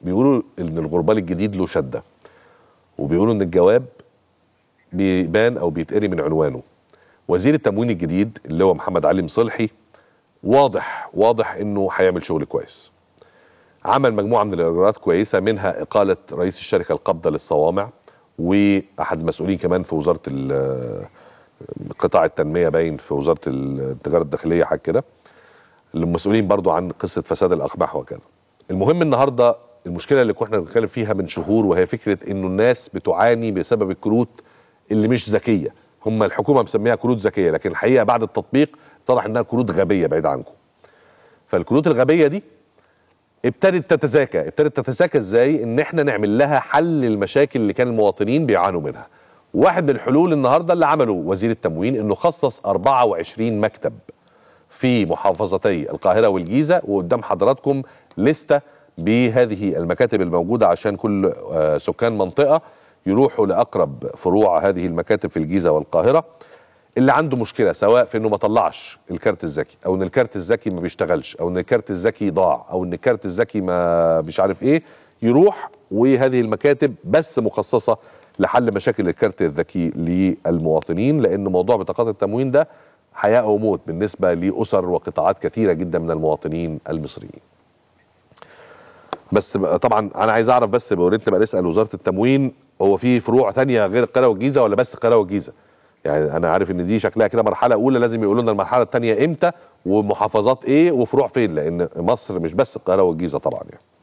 بيقولوا ان الغربال الجديد له شده وبيقولوا ان الجواب بيبان او بيتقري من عنوانه وزير التموين الجديد اللي هو محمد علي مصلحي واضح واضح انه هيعمل شغل كويس عمل مجموعه من الاجراءات كويسه منها اقاله رئيس الشركه القابضه للصوامع واحد المسؤولين كمان في وزاره قطاع التنميه باين في وزاره التجاره الداخليه حاجه كده المسؤولين برضو عن قصه فساد الاقباح وكذا المهم النهارده المشكله اللي كنا بنتكلم فيها من شهور وهي فكره انه الناس بتعاني بسبب الكروت اللي مش ذكيه هم الحكومه مسميها كروت ذكيه لكن الحقيقه بعد التطبيق طرح انها كروت غبيه بعيد عنكم فالكروت الغبيه دي ابتدت تتزاكى ابتدت تتزاكى ازاي ان احنا نعمل لها حل للمشاكل اللي كان المواطنين بيعانوا منها واحد من الحلول النهارده اللي عمله وزير التموين انه خصص 24 مكتب في محافظتي القاهرة والجيزة وقدام حضراتكم لستة بهذه المكاتب الموجودة عشان كل آه، سكان منطقة يروحوا لأقرب فروع هذه المكاتب في الجيزة والقاهرة اللي عنده مشكله سواء في انه ما طلعش الكارت الذكي او ان الكارت الذكي ما بيشتغلش او ان الكارت الذكي ضاع او ان الكارت الذكي ما مش عارف ايه يروح وهذه المكاتب بس مخصصه لحل مشاكل الكارت الذكي للمواطنين لان موضوع بطاقات التموين ده حياه وموت بالنسبه لاسر وقطاعات كثيره جدا من المواطنين المصريين. بس طبعا انا عايز اعرف بس بوريت بقى نسال وزاره التموين هو في فروع ثانيه غير القاهره والجيزه ولا بس القاهره والجيزه؟ يعني انا عارف ان دي شكلها كده مرحله اولى لازم يقولوا لنا المرحله الثانيه امتى ومحافظات ايه وفروع فين لان مصر مش بس القاهره والجيزه طبعا يعني.